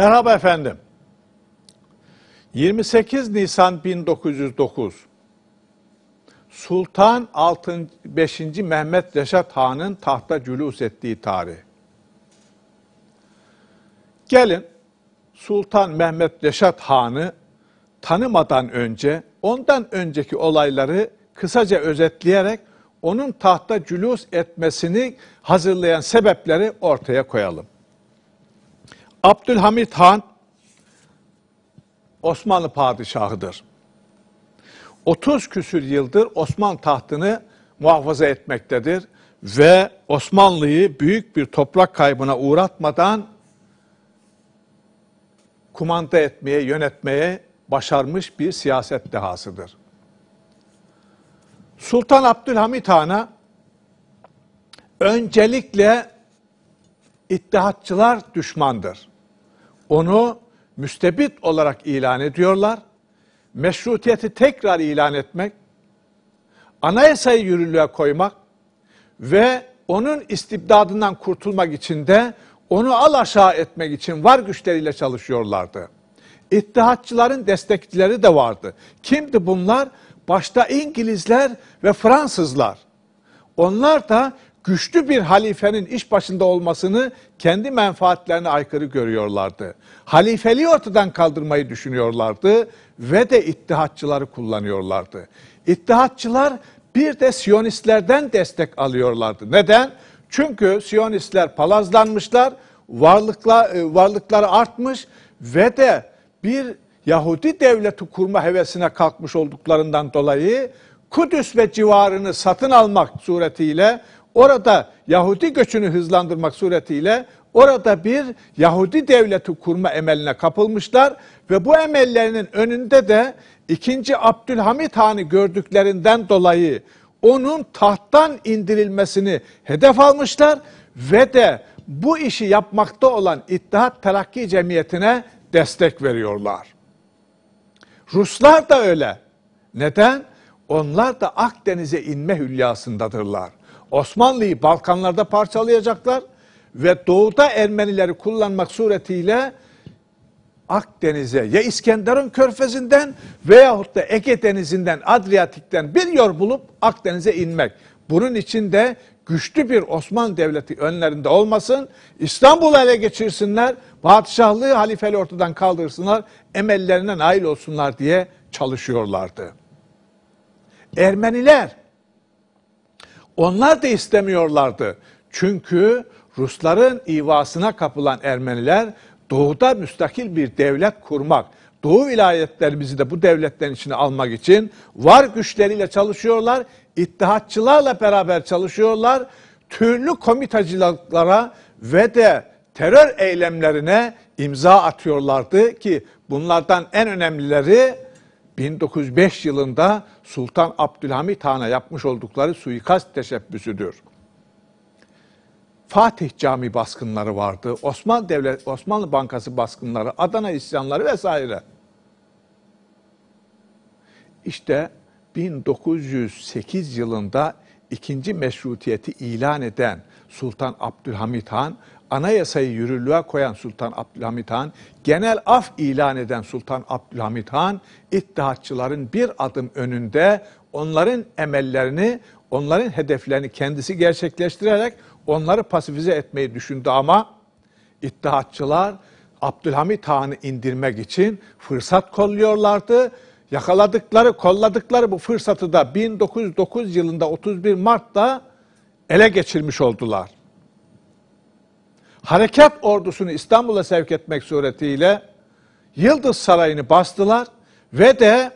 Merhaba efendim. 28 Nisan 1909 Sultan 6. 5. Mehmet Reşat Han'ın tahta cülus ettiği tarih. Gelin Sultan Mehmet Reşat Han'ı tanımadan önce ondan önceki olayları kısaca özetleyerek onun tahta cülus etmesini hazırlayan sebepleri ortaya koyalım. Abdülhamit Han Osmanlı padişahıdır. 30 küsür yıldır Osman tahtını muhafaza etmektedir ve Osmanlı'yı büyük bir toprak kaybına uğratmadan kumanda etmeye, yönetmeye başarmış bir siyaset dehasıdır. Sultan Abdülhamit Han'a öncelikle İttihatçılar düşmandır. Onu müstebit olarak ilan ediyorlar. Meşrutiyeti tekrar ilan etmek, anayasayı yürürlüğe koymak ve onun istibdadından kurtulmak için de onu al aşağı etmek için var güçleriyle çalışıyorlardı. İttihatçıların destekçileri de vardı. Kimdi bunlar? Başta İngilizler ve Fransızlar. Onlar da güçlü bir halifenin iş başında olmasını kendi menfaatlerine aykırı görüyorlardı. Halifeliği ortadan kaldırmayı düşünüyorlardı ve de ittihatçıları kullanıyorlardı. İttihatçılar bir de Siyonistlerden destek alıyorlardı. Neden? Çünkü Siyonistler palazlanmışlar, varlıkla, e, varlıkları artmış ve de bir Yahudi devleti kurma hevesine kalkmış olduklarından dolayı Kudüs ve civarını satın almak suretiyle orada Yahudi göçünü hızlandırmak suretiyle orada bir Yahudi devleti kurma emeline kapılmışlar ve bu emellerinin önünde de 2. Abdülhamit Han'ı gördüklerinden dolayı onun tahttan indirilmesini hedef almışlar ve de bu işi yapmakta olan İttihat Terakki Cemiyeti'ne destek veriyorlar. Ruslar da öyle. Neden? Onlar da Akdeniz'e inme hülyasındadırlar. Osmanlı'yı Balkanlarda parçalayacaklar ve doğuda Ermenileri kullanmak suretiyle Akdeniz'e ya İskenderun körfezinden veyahut da Ege denizinden Adriyatik'ten bir yol bulup Akdeniz'e inmek. Bunun için de güçlü bir Osmanlı Devleti önlerinde olmasın. İstanbul'u ele geçirsinler, padişahlığı halifeli ortadan kaldırsınlar, emellerine nail olsunlar diye çalışıyorlardı. Ermeniler onlar da istemiyorlardı. Çünkü Rusların ivasına kapılan Ermeniler doğuda müstakil bir devlet kurmak, doğu vilayetlerimizi de bu devletlerin içine almak için var güçleriyle çalışıyorlar, ittihatçılarla beraber çalışıyorlar, türlü komitacılıklara ve de terör eylemlerine imza atıyorlardı ki bunlardan en önemlileri 1905 yılında Sultan Abdülhamit Han'a yapmış oldukları suikast teşebbüsüdür. Fatih Cami baskınları vardı. Osmanlı Devlet Osmanlı Bankası baskınları, Adana isyanları vesaire. İşte 1908 yılında ikinci meşrutiyeti ilan eden Sultan Abdülhamit Han anayasayı yürürlüğe koyan Sultan Abdülhamit Han, genel af ilan eden Sultan Abdülhamit Han, ittihatçıların bir adım önünde onların emellerini, onların hedeflerini kendisi gerçekleştirerek onları pasifize etmeyi düşündü ama ittihatçılar Abdülhamit Han'ı indirmek için fırsat kolluyorlardı. Yakaladıkları, kolladıkları bu fırsatı da 1909 yılında 31 Mart'ta ele geçirmiş oldular harekat ordusunu İstanbul'a sevk etmek suretiyle Yıldız Sarayı'nı bastılar ve de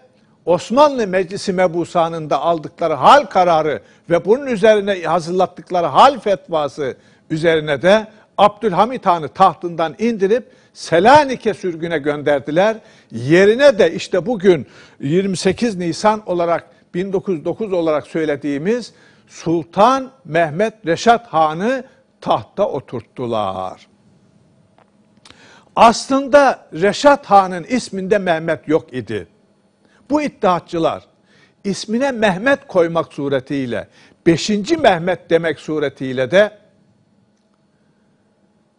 Osmanlı Meclisi mebusanın da aldıkları hal kararı ve bunun üzerine hazırlattıkları hal fetvası üzerine de Abdülhamit Han'ı tahtından indirip Selanik'e sürgüne gönderdiler. Yerine de işte bugün 28 Nisan olarak 1909 olarak söylediğimiz Sultan Mehmet Reşat Han'ı tahta oturttular. Aslında Reşat Han'ın isminde Mehmet yok idi. Bu iddiatçılar ismine Mehmet koymak suretiyle, 5. Mehmet demek suretiyle de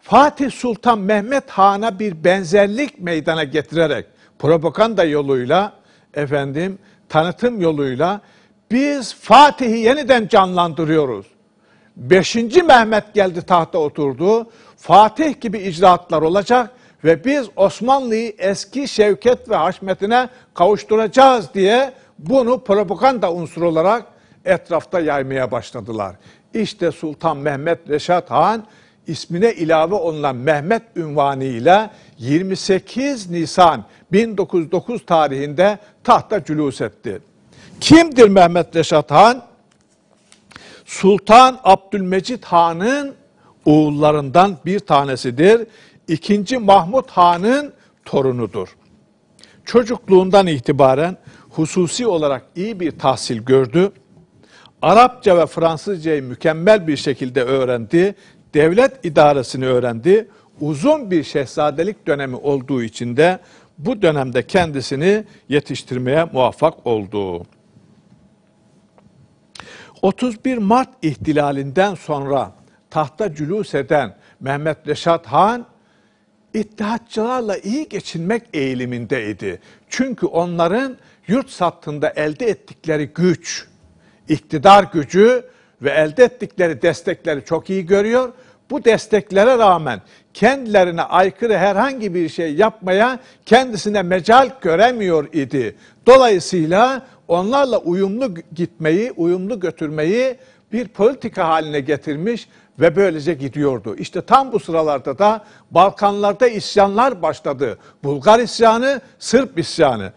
Fatih Sultan Mehmet Han'a bir benzerlik meydana getirerek propaganda yoluyla efendim tanıtım yoluyla biz Fatih'i yeniden canlandırıyoruz. Beşinci Mehmet geldi tahta oturdu. Fatih gibi icraatlar olacak ve biz Osmanlı'yı eski şevket ve haşmetine kavuşturacağız diye bunu propaganda unsuru olarak etrafta yaymaya başladılar. İşte Sultan Mehmet Reşat Han ismine ilave olunan Mehmet ünvanıyla 28 Nisan 1909 tarihinde tahta cülus etti. Kimdir Mehmet Reşat Han? Sultan Abdülmecit Han'ın oğullarından bir tanesidir. İkinci Mahmut Han'ın torunudur. Çocukluğundan itibaren hususi olarak iyi bir tahsil gördü. Arapça ve Fransızcayı mükemmel bir şekilde öğrendi. Devlet idaresini öğrendi. Uzun bir şehzadelik dönemi olduğu için de bu dönemde kendisini yetiştirmeye muvaffak oldu. 31 Mart ihtilalinden sonra tahta cülus eden Mehmet Reşat Han İttihatçılarla iyi geçinmek eğilimindeydi. Çünkü onların yurt sattığında elde ettikleri güç, iktidar gücü ve elde ettikleri destekleri çok iyi görüyor. Bu desteklere rağmen kendilerine aykırı herhangi bir şey yapmaya kendisine mecal göremiyor idi. Dolayısıyla onlarla uyumlu gitmeyi, uyumlu götürmeyi bir politika haline getirmiş ve böylece gidiyordu. İşte tam bu sıralarda da Balkanlarda isyanlar başladı. Bulgar isyanı, Sırp isyanı.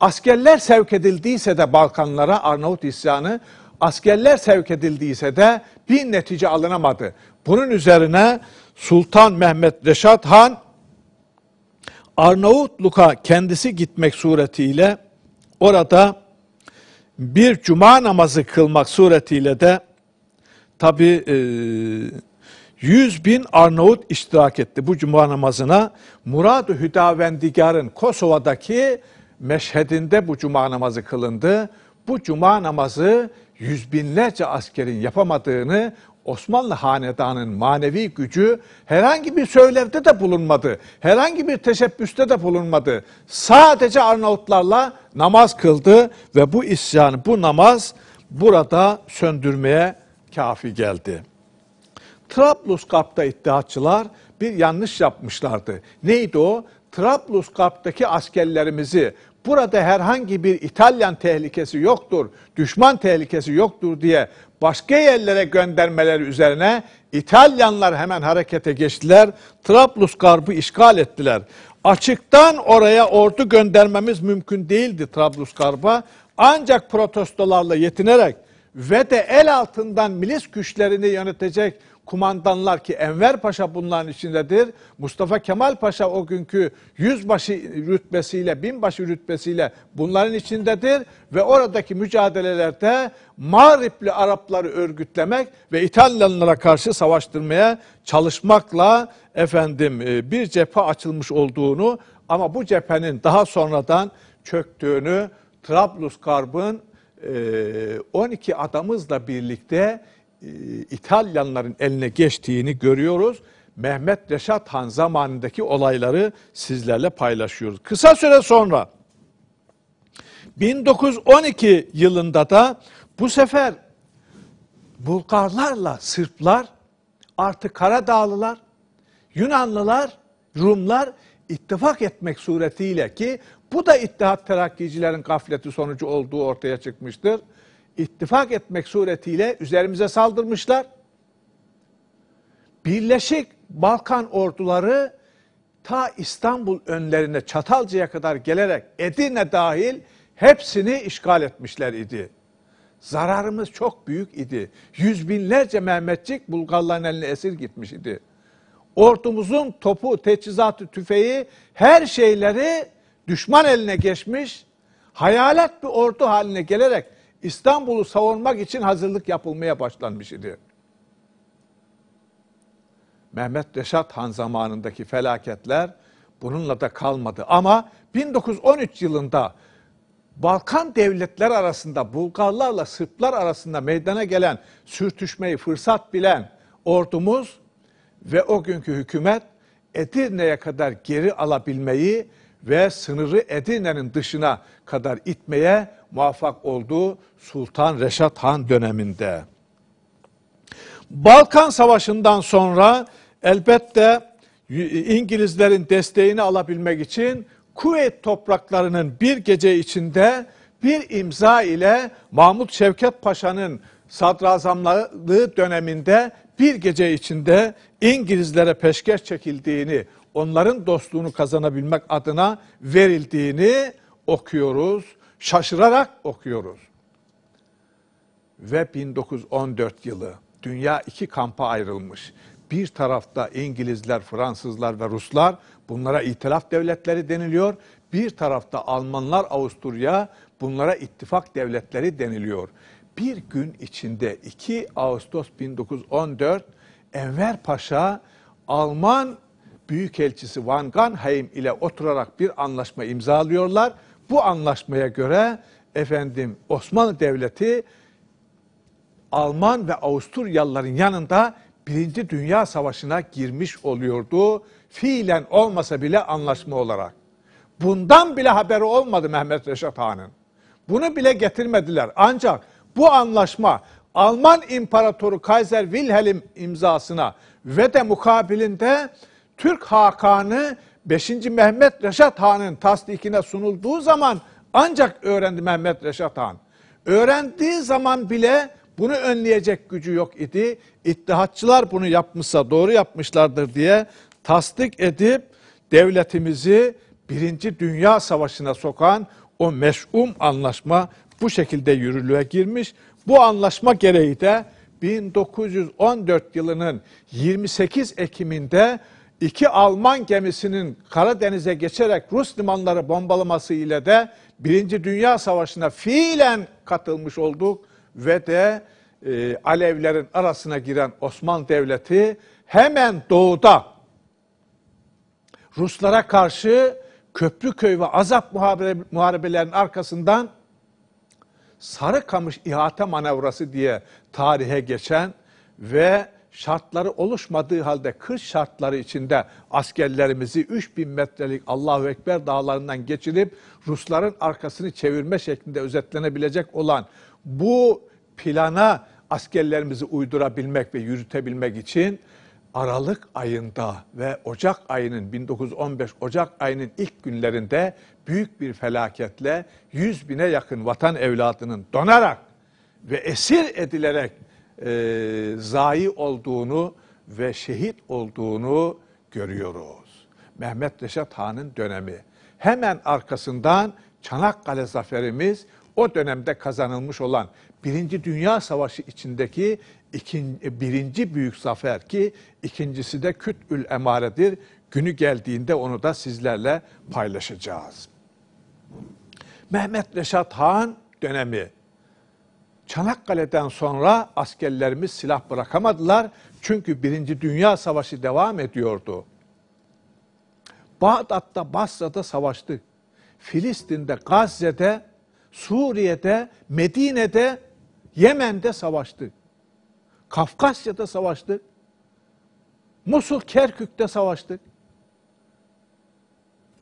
Askerler sevk edildiyse de Balkanlara Arnavut isyanı, askerler sevk edildiyse de bir netice alınamadı. Bunun üzerine Sultan Mehmet Reşat Han Arnavutluk'a kendisi gitmek suretiyle orada bir cuma namazı kılmak suretiyle de tabi e, 100 bin Arnavut iştirak etti bu cuma namazına. Murad-ı Hüdavendigar'ın Kosova'daki meşhedinde bu cuma namazı kılındı. Bu cuma namazı yüz binlerce askerin yapamadığını Osmanlı hanedanın manevi gücü herhangi bir söylevde de bulunmadı. Herhangi bir teşebbüste de bulunmadı. Sadece Arnavutlarla namaz kıldı ve bu isyan, bu namaz burada söndürmeye kafi geldi. Trablusgarp'ta iddiatçılar bir yanlış yapmışlardı. Neydi o? Trablusgarp'taki askerlerimizi burada herhangi bir İtalyan tehlikesi yoktur, düşman tehlikesi yoktur diye başka yerlere göndermeleri üzerine İtalyanlar hemen harekete geçtiler. Trablus Garbı işgal ettiler. Açıktan oraya ordu göndermemiz mümkün değildi Trablus Garba. Ancak protestolarla yetinerek ve de el altından milis güçlerini yönetecek kumandanlar ki Enver Paşa bunların içindedir. Mustafa Kemal Paşa o günkü yüzbaşı rütbesiyle, binbaşı rütbesiyle bunların içindedir. Ve oradaki mücadelelerde Mağripli Arapları örgütlemek ve İtalyanlara karşı savaştırmaya çalışmakla efendim e, bir cephe açılmış olduğunu ama bu cephenin daha sonradan çöktüğünü Trablusgarb'ın 12 e, adamızla birlikte e, İtalyanların eline geçtiğini görüyoruz. Mehmet Reşat Han zamanındaki olayları sizlerle paylaşıyoruz. Kısa süre sonra 1912 yılında da bu sefer Bulgarlarla Sırplar artı Karadağlılar, Yunanlılar, Rumlar ittifak etmek suretiyle ki bu da İttihat Terakkicilerin gafleti sonucu olduğu ortaya çıkmıştır ittifak etmek suretiyle üzerimize saldırmışlar. Birleşik Balkan orduları ta İstanbul önlerine Çatalca'ya kadar gelerek Edirne dahil hepsini işgal etmişler idi. Zararımız çok büyük idi. Yüz binlerce Mehmetçik Bulgarların eline esir gitmiş idi. Ordumuzun topu, teçhizatı, tüfeği her şeyleri düşman eline geçmiş. Hayalet bir ordu haline gelerek İstanbul'u savunmak için hazırlık yapılmaya başlanmış idi. Mehmet Reşat Han zamanındaki felaketler bununla da kalmadı. Ama 1913 yılında Balkan devletler arasında Bulgarlarla Sırplar arasında meydana gelen sürtüşmeyi fırsat bilen ordumuz ve o günkü hükümet Edirne'ye kadar geri alabilmeyi ve sınırı Edirne'nin dışına kadar itmeye muvaffak olduğu Sultan Reşat Han döneminde. Balkan Savaşı'ndan sonra elbette İngilizlerin desteğini alabilmek için Kuveyt topraklarının bir gece içinde bir imza ile Mahmut Şevket Paşa'nın sadrazamlığı döneminde bir gece içinde İngilizlere peşkeş çekildiğini, onların dostluğunu kazanabilmek adına verildiğini okuyoruz. Şaşırarak okuyoruz. Ve 1914 yılı dünya iki kampa ayrılmış. Bir tarafta İngilizler, Fransızlar ve Ruslar bunlara itilaf devletleri deniliyor. Bir tarafta Almanlar, Avusturya bunlara ittifak devletleri deniliyor. Bir gün içinde 2 Ağustos 1914 Enver Paşa Alman Büyükelçisi Van Ganheim ile oturarak bir anlaşma imzalıyorlar. Bu anlaşmaya göre efendim Osmanlı Devleti Alman ve Avusturyalıların yanında Birinci Dünya Savaşı'na girmiş oluyordu. Fiilen olmasa bile anlaşma olarak. Bundan bile haberi olmadı Mehmet Reşat Han'ın. Bunu bile getirmediler. Ancak bu anlaşma Alman İmparatoru Kaiser Wilhelm imzasına ve de mukabilinde Türk Hakanı 5. Mehmet Reşat Han'ın tasdikine sunulduğu zaman ancak öğrendi Mehmet Reşat Han. Öğrendiği zaman bile bunu önleyecek gücü yok idi. İttihatçılar bunu yapmışsa doğru yapmışlardır diye tasdik edip devletimizi Birinci Dünya Savaşı'na sokan o meş'um anlaşma bu şekilde yürürlüğe girmiş. Bu anlaşma gereği de 1914 yılının 28 Ekim'inde iki Alman gemisinin Karadeniz'e geçerek Rus limanları bombalaması ile de Birinci Dünya Savaşı'na fiilen katılmış olduk ve de e, Alevlerin arasına giren Osmanlı Devleti hemen doğuda Ruslara karşı Köprüköy ve Azap muharebe, muharebelerinin arkasından Sarıkamış İhate Manevrası diye tarihe geçen ve şartları oluşmadığı halde kış şartları içinde askerlerimizi 3000 metrelik Allahu Ekber dağlarından geçirip Rusların arkasını çevirme şeklinde özetlenebilecek olan bu plana askerlerimizi uydurabilmek ve yürütebilmek için Aralık ayında ve Ocak ayının 1915 Ocak ayının ilk günlerinde büyük bir felaketle 100 bine yakın vatan evladının donarak ve esir edilerek e, zayi olduğunu ve şehit olduğunu görüyoruz. Mehmet Reşat Han'ın dönemi. Hemen arkasından Çanakkale zaferimiz o dönemde kazanılmış olan Birinci Dünya Savaşı içindeki ikinci, e, birinci büyük zafer ki ikincisi de Küt'ül Emare'dir. Günü geldiğinde onu da sizlerle paylaşacağız. Mehmet Reşat Han dönemi Çanakkale'den sonra askerlerimiz silah bırakamadılar. Çünkü Birinci Dünya Savaşı devam ediyordu. Bağdat'ta, Basra'da savaştı. Filistin'de, Gazze'de, Suriye'de, Medine'de, Yemen'de savaştı. Kafkasya'da savaştı. Musul Kerkük'te savaştı.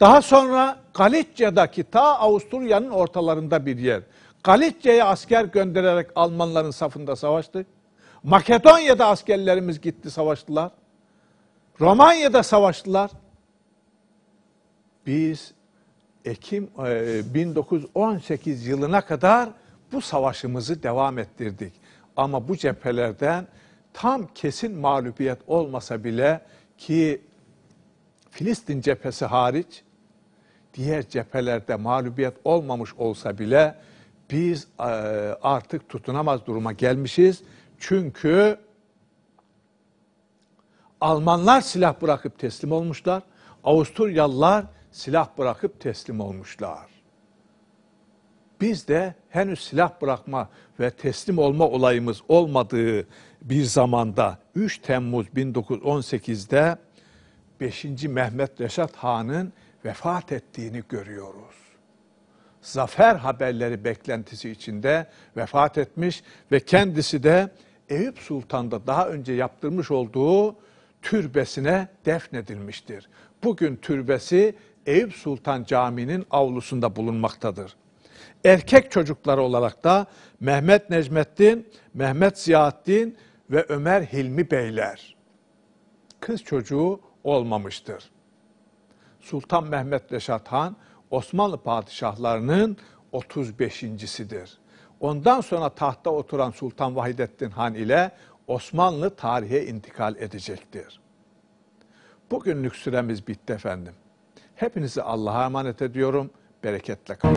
Daha sonra Galicia'daki ta Avusturya'nın ortalarında bir yer. Galicia'ya asker göndererek Almanların safında savaştı. Makedonya'da askerlerimiz gitti savaştılar. Romanya'da savaştılar. Biz Ekim 1918 e, yılına kadar bu savaşımızı devam ettirdik. Ama bu cephelerden tam kesin mağlubiyet olmasa bile ki Filistin cephesi hariç diğer cephelerde mağlubiyet olmamış olsa bile biz e, artık tutunamaz duruma gelmişiz. Çünkü Almanlar silah bırakıp teslim olmuşlar. Avusturyalılar silah bırakıp teslim olmuşlar. Biz de henüz silah bırakma ve teslim olma olayımız olmadığı bir zamanda 3 Temmuz 1918'de 5. Mehmet Reşat Han'ın vefat ettiğini görüyoruz zafer haberleri beklentisi içinde vefat etmiş ve kendisi de Eyüp Sultan'da daha önce yaptırmış olduğu türbesine defnedilmiştir. Bugün türbesi Eyüp Sultan Camii'nin avlusunda bulunmaktadır. Erkek çocukları olarak da Mehmet Necmettin, Mehmet Ziyaettin ve Ömer Hilmi Beyler. Kız çocuğu olmamıştır. Sultan Mehmet Reşat Han Osmanlı padişahlarının 35.sidir. Ondan sonra tahta oturan Sultan Vahidettin Han ile Osmanlı tarihe intikal edecektir. Bugünlük süremiz bitti efendim. Hepinizi Allah'a emanet ediyorum. Bereketle kalın.